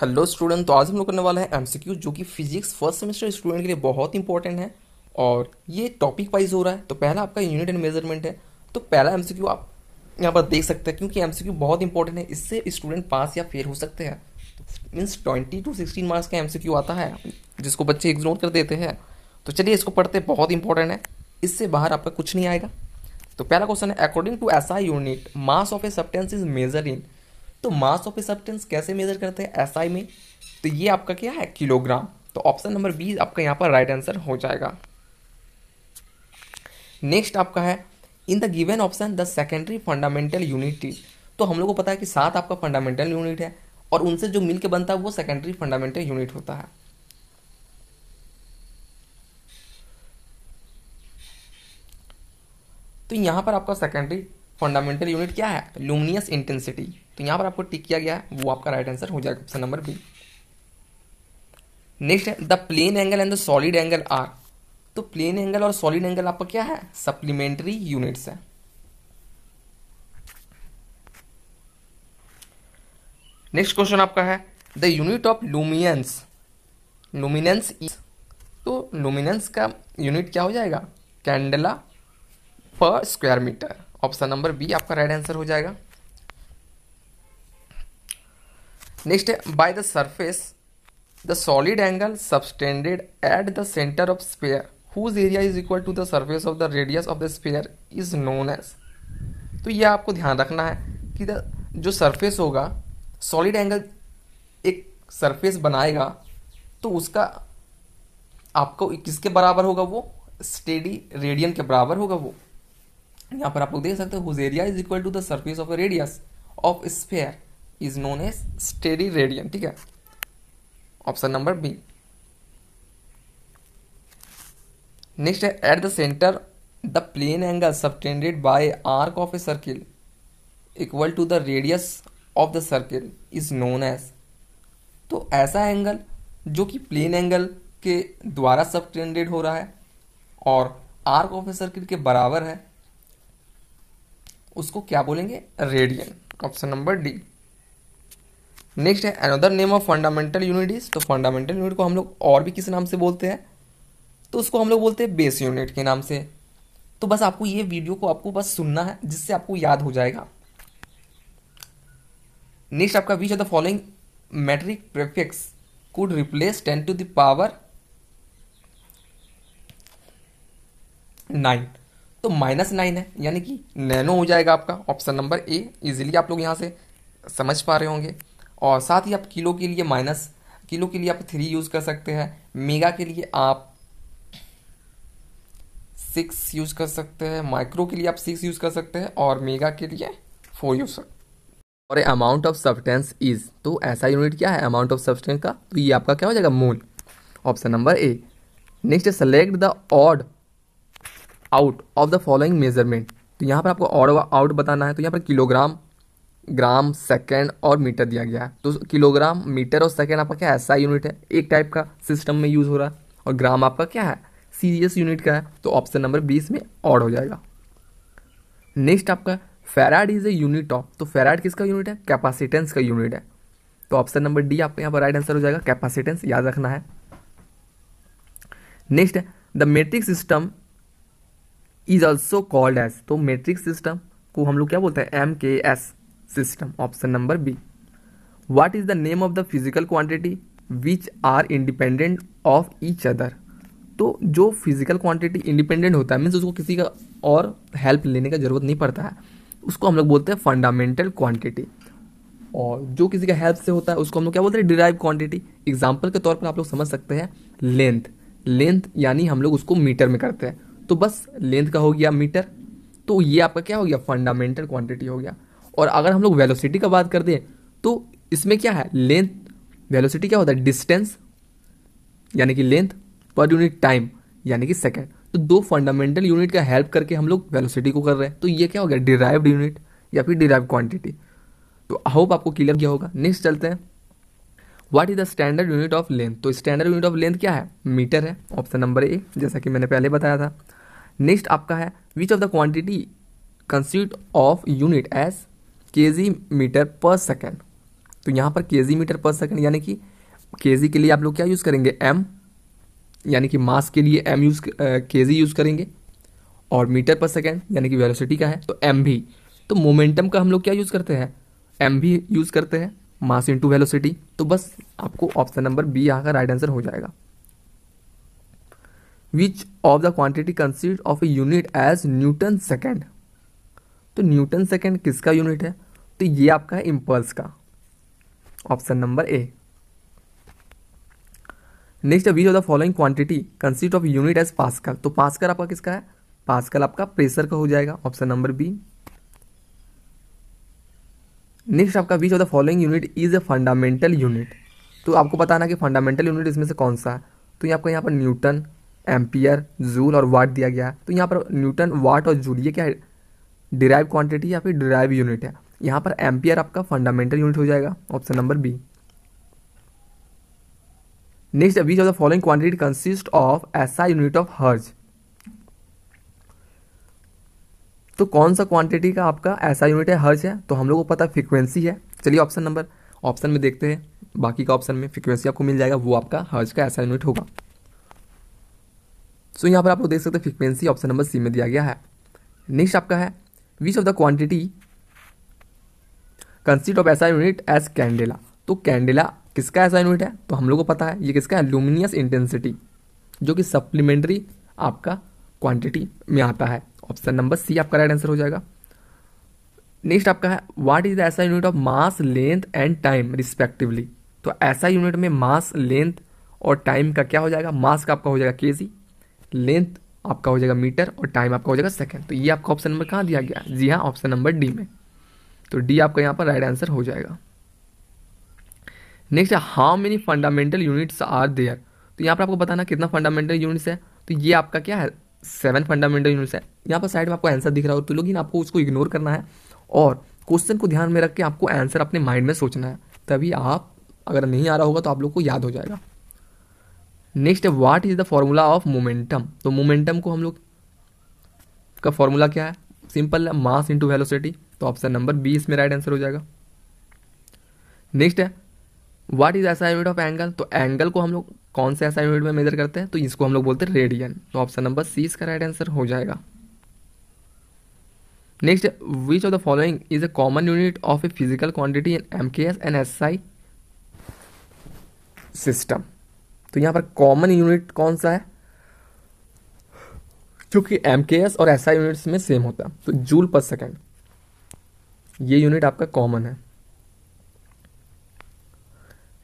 hello student तो आज हम लोग करने वाले हैं एमसीक्यू जो कि फिजिक्स फर्स्ट सेमेस्टर स्टूडेंट के लिए बहुत इंपॉर्टेंट है और ये टॉपिक वाइज हो रहा है तो पहला आपका यूनिट एंड मेजरमेंट है तो पहला एमसीक्यू आप यहाँ पर देख सकते हैं क्योंकि एमसीक्यू बहुत इंपॉर्टेंट है इससे स्टूडेंट पास या फेल हो सकते हैं means twenty to sixteen marks का एमसीक्यू आता है जिसको बच्चे इग्नोर कर देते हैं तो चलिए इसको पढ़ते बहुत इंपॉर्टेंट है इससे बाहर आपका कुछ नहीं आएगा तो पहला क्वेश्चन है according to SI unit mass of a substance is measure in तो मास ऑफ ए सब्सटेंस कैसे मेजर करते हैं एसआई में तो ये आपका क्या है किलोग्राम तो ऑप्शन नंबर बी आपका यहाँ पर राइट आंसर हो जाएगा नेक्स्ट आपका है in the given option the secondary fundamental unit is तो हम लोग को पता है कि सात आपका फंडामेंटल यूनिट है और उनसे जो मिलकर बनता है वो सेकेंडरी फंडामेंटल यूनिट होता है तो यहां पर आपका सेकेंडरी फंडामेंटल यूनिट क्या है लुमिनियस इंटेंसिटी तो यहां पर आपको टिक किया गया है वो आपका राइट आंसर हो जाएगा ऑप्शन नंबर बी नेक्स्ट है the plane angle and the solid angle are तो प्लेन एंगल और सॉलिड एंगल आपका क्या है सप्लीमेंट्री यूनिट्स है नेक्स्ट क्वेश्चन आपका है the unit of luminous luminance तो लुमिनेंस का यूनिट क्या हो जाएगा candela per square metre option number B आपका राइट आंसर हो जाएगा नेक्स्ट है by the surface the solid angle subtended at the centre of spare whose area is equal to the surface of the radius of the sphere is known as तो यह आपको ध्यान रखना है कि द जो सरफेस होगा सॉलिड एंगल एक सरफेस बनाएगा तो उसका आपको किसके बराबर होगा वो स्टेडी रेडियन के बराबर होगा वो यहाँ पर आप लोग देख सकते हो whose area is equal to the surface of radius of sphere is known as steradian ठीक है ऑप्शन नंबर बी नेक्स्ट है at the centre the plane angle subtended by arc of a circle equal to the radius of the circle is known as तो ऐसा angle जो कि plane angle के द्वारा subtended हो रहा है और आर्क ऑफ ए सर्किल के बराबर है उसको क्या बोलेंगे radian option number D next है another name of fundamental unit is तो फंडामेंटल यूनिट को हम लोग और भी किस नाम से बोलते हैं तो उसको हम लोग बोलते हैं बेस यूनिट के नाम से तो बस आपको ये वीडियो को आपको बस सुनना है जिससे आपको याद हो जाएगा नेक्स्ट आपका which of the following metric prefix could replace ten to the power nine तो माइनस नाइन है यानी कि नैनो हो जाएगा आपका ऑप्शन नंबर ए इजीली आप लोग यहाँ से समझ पा रहे होंगे और साथ ही आप किलो के लिए माइनस किलो के लिए आप थ्री यूज़ कर सकते हैं मेगा के लिए आप सिक्स यूज़ कर सकते हैं माइक्रो के लिए आप सिक्स यूज़ कर सकते हैं और मेगा के लिए फोर यूज़ और अमाउंट ऑफ सब्सटेंस इज तो ऐसा यूनिट क्या है अमाउंट ऑफ सब्सटेंस का तो ये आपका क्या हो जाएगा mole option number A next select the odd out of the following measurement तो यहाँ पर आपको ऑड आउट बताना है तो यहाँ पर किलोग्राम ग्राम सेकेंड और मीटर दिया गया है तो किलोग्राम मीटर और सेकेंड आपका क्या है यूनिट है एक टाइप का सिस्टम में यूज़ हो रहा है और ग्राम आपका क्या है सीरियस यूनिट का है तो ऑप्शन नंबर बीस में ऑड हो जाएगा नेक्स्ट आपका farad is a unit of तो फेराड किसका यूनिट है कैपेसिटेंस का यूनिट है तो ऑप्शन नंबर डी आपका यहाँ पर राइट आंसर हो जाएगा कैपेसिटेंस याद रखना है next the metric system is also called as तो मेट्रिक सिस्टम को हम लोग क्या बोलते हैं M K S system option number b what is the name of the physical quantity which are independent of each other तो जो physical quantity independent होता है मीन्स उसको किसी का और हेल्प लेने का ज़रूरत नहीं पड़ता है उसको हम लोग बोलते हैं फंडामेंटल क्वांटिटी और जो किसी का हेल्प से होता है उसको हम लोग क्या बोलते हैं डिराइव क्वांटिटी एग्जाम्पल के तौर पर आप लोग समझ सकते हैं लेंथ लेंथ यानी हम लोग उसको मीटर में करते हैं तो बस लेंथ का हो गया मीटर तो ये आपका क्या हो गया फंडामेंटल क्वांटिटी हो गया और अगर हम लोग वेलोसिटी का बात करते हैं तो इसमें क्या है लेंथ वेलोसिटी क्या होता है डिस्टेंस यानी कि लेंथ पर यूनिट टाइम यानी कि सेकेंड तो दो फंडामेंटल यूनिट का हेल्प करके हम लोग वेलोसिटी को कर रहे हैं तो ये क्या हो गया डिराइव यूनिट या फिर डिराइव क्वांटिटी तो आई होप आपको क्लियर किया होगा नेक्स्ट चलते हैं what is the standard unit of length तो स्टैंडर्ड यूनिट ऑफ लेंथ क्या है मीटर है ऑप्शन नंबर ए जैसा कि मैंने पहले बताया था नेक्स्ट आपका है which of the quantity consist of unit as K G metre per second तो यहाँ पर के जी मीटर पर सेकेंड यानी कि के जी के लिए आप लोग क्या यूज़ करेंगे एम यानी कि मास के लिए एम यूज़ के जी यूज़ करेंगे और मीटर पर सेकेंड यानी कि वेलोसिटी का है तो एम भी तो मोमेंटम का हम लोग क्या यूज़ करते हैं एम भी यूज़ करते हैं मास इनटू वेलोसिटी तो बस आपको ऑप्शन नंबर बी यहाँ का राइट आंसर हो जाएगा which of the quantity consist of a unit as newton second तो न्यूटन सेकेंड किसका यूनिट है तो ये आपका है इम्पल्स का option number A next which of the following quantity consist of unit as pascal तो पास्कल आपका किसका है पास्कल आपका प्रेशर का हो जाएगा ऑप्शन नंबर बी नेक्स्ट आपका which of the following unit is a fundamental unit तो आपको बताना कि फंडामेंटल यूनिट इसमें से कौन सा है तो यहाँ आपका यहाँ पर न्यूटन एम्पियर जूल और वाट दिया गया है तो यहाँ पर न्यूटन वाट और जूल ये क्या है डिराइव क्वांटिटी या फिर डिराइव यूनिट है यहाँ पर एम्पियर आपका फंडामेंटल यूनिट हो जाएगा ऑप्शन नंबर बी नेक्स्ट अभी of the following quantity consist of SI unit of hertz तो कौन सा क्वांटिटी का आपका ऐसा यूनिट है हर्ज है तो हम लोग को पता फ्रिक्वेंसी है चलिए ऑप्शन नंबर ऑप्शन में देखते हैं बाकी का ऑप्शन में फ्रिक्वेंसी आपको मिल जाएगा वो आपका हर्ज का ऐसा यूनिट होगा सो so, यहाँ पर आप लोग देख सकते हैं फ्रिक्वेंसी ऑप्शन नंबर सी में दिया गया है नेक्स्ट आपका है which of the quantity consist of SI unit as candela तो कैंडेला किसका ऐसा यूनिट है तो हम लोग को पता है ये किसका है लुमिनियस इंटेंसिटी जो कि सप्लीमेंट्री आपका क्वांटिटी में आता है ऑप्शन नंबर सी आपका राइट आंसर हो जाएगा नेक्स्ट आपका है what is the SI unit of mass length and time respectively तो ऐसा यूनिट में मास लेंथ और टाइम का क्या हो जाएगा मास का आपका हो जाएगा के लेंथ आपका हो जाएगा मीटर और टाइम आपका हो जाएगा सेकेंड तो ये आपका ऑप्शन नंबर कहाँ दिया गया जी हाँ ऑप्शन नंबर डी में तो डी आपका यहाँ पर राइट आंसर हो जाएगा नेक्स्ट है how many fundamental units are there तो यहाँ पर आपको बताना कितना फंडामेंटल यूनिट्स है तो ये आपका क्या है सेवन फंडामेंटल यूनिट्स है यहाँ पर साइड में आपको आंसर दिख रहा हो तो लोग आपको उसको इग्नोर करना है और क्वेश्चन को ध्यान में रख के आपको आंसर अपने माइंड में सोचना है तभी आप अगर नहीं आ रहा होगा तो आप लोग को याद हो जाएगा नेक्स्ट है what is the formula of momentum तो मोमेंटम को हम लोग का फॉर्मूला क्या है सिंपल है मास इंटू वेलोसिटी तो ऑप्शन नंबर बी इसमें राइट आंसर हो जाएगा नेक्स्ट है what is SI unit of angle तो एंगल को हम लोग कौन से ऐसा यूनिट में मेजर करते हैं तो इसको हम लोग बोलते हैं रेडियन तो ऑप्शन नंबर सी इसका राइट आंसर हो जाएगा next which of the following is a common unit of a physical quantity in M K S and S I system तो यहां पर कॉमन यूनिट कौन सा है क्योंकि एम के एस और एस आई यूनिट्स में सेम होता है तो जूल पर सेकेंड ये यूनिट आपका कॉमन है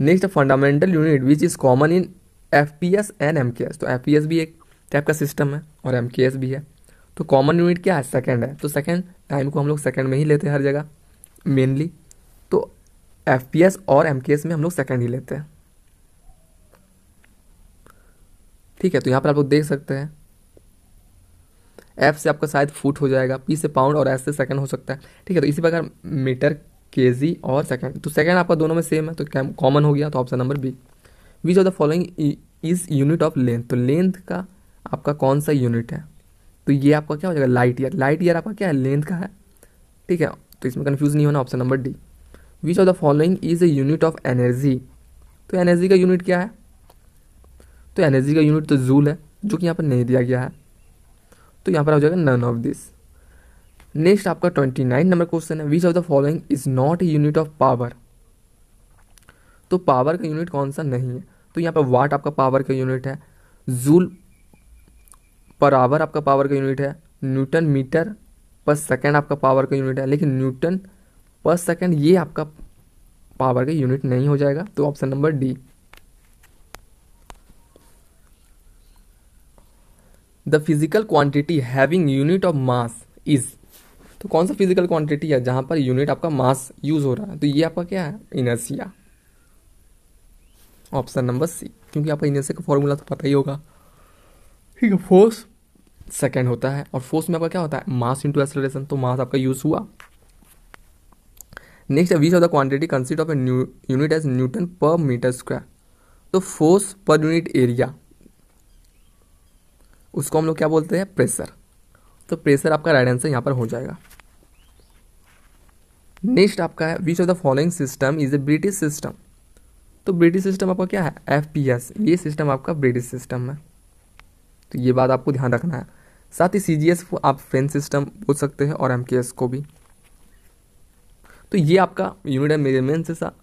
next fundamental unit which is common in F P S and M K S तो एफ पी एस भी एक टाइप का सिस्टम है और एम के एस भी है तो कॉमन यूनिट क्या है सेकेंड है तो सेकेंड टाइम को हम लोग सेकेंड में ही लेते हैं हर जगह मेनली तो एफ पी एस और एम के एस में हम लोग सेकेंड ही लेते हैं ठीक है तो यहाँ पर आप लोग देख सकते हैं एफ से आपका शायद फुट हो जाएगा पी से पाउंड और एस से सेकंड हो सकता है ठीक है तो इसी प्रकार मीटर के और सेकंड तो सेकंड आपका दोनों में सेम है तो कॉमन हो गया तो option number B which of the following is unit of length तो लेंथ का आपका कौन सा यूनिट है तो ये आपका क्या हो जाएगा लाइट ईयर लाइट ईयर आपका क्या है लेंथ का है ठीक है तो इसमें कन्फ्यूज नहीं होना option number D which of the following is a unit of energy तो एनर्जी का यूनिट क्या है तो एनर्जी का यूनिट तो जूल है जो कि यहाँ पर नहीं दिया गया है तो यहाँ पर हो जाएगा नन ऑफ दिस नेक्स्ट आपका ट्वेंटी नाइन नंबर क्वेश्चन है which of the following is not a unit of power तो पावर का यूनिट कौन सा नहीं है तो यहाँ पर वाट आपका पावर का यूनिट है जूल पर आवर आपका पावर का यूनिट है न्यूटन मीटर पर सेकेंड आपका पावर का यूनिट है लेकिन न्यूटन पर सेकेंड ये आपका पावर का यूनिट नहीं हो जाएगा तो option number D the physical quantity having unit of mass is तो कौन सा फिजिकल क्वांटिटी है जहाँ पर यूनिट आपका मास यूज हो रहा है तो ये आपका क्या है इनर्सिया ऑप्शन नंबर सी क्योंकि आपका इनर्सिया का फॉर्मूला तो पता ही होगा ठीक है फोर्स सेकेंड होता है और फोर्स में आपका क्या होता है मास इंटू एक्सलेशन तो मास आपका यूज हुआ next which of the quantity consist of a unit as newton per metre square तो फोर्स पर यूनिट एरिया उसको हम लोग क्या बोलते हैं प्रेशर तो प्रेशर आपका राइट आंसर यहाँ पर हो जाएगा नेक्स्ट आपका है which of the following system is a British system तो ब्रिटिश सिस्टम आपका क्या है एफ पी एस ये सिस्टम आपका ब्रिटिश सिस्टम है तो ये बात आपको ध्यान रखना है साथ ही सी जी एस को आप फ्रेंच सिस्टम बोल सकते हैं और एम एस को भी तो ये आपका यूनिट एंड मेजरमेंट से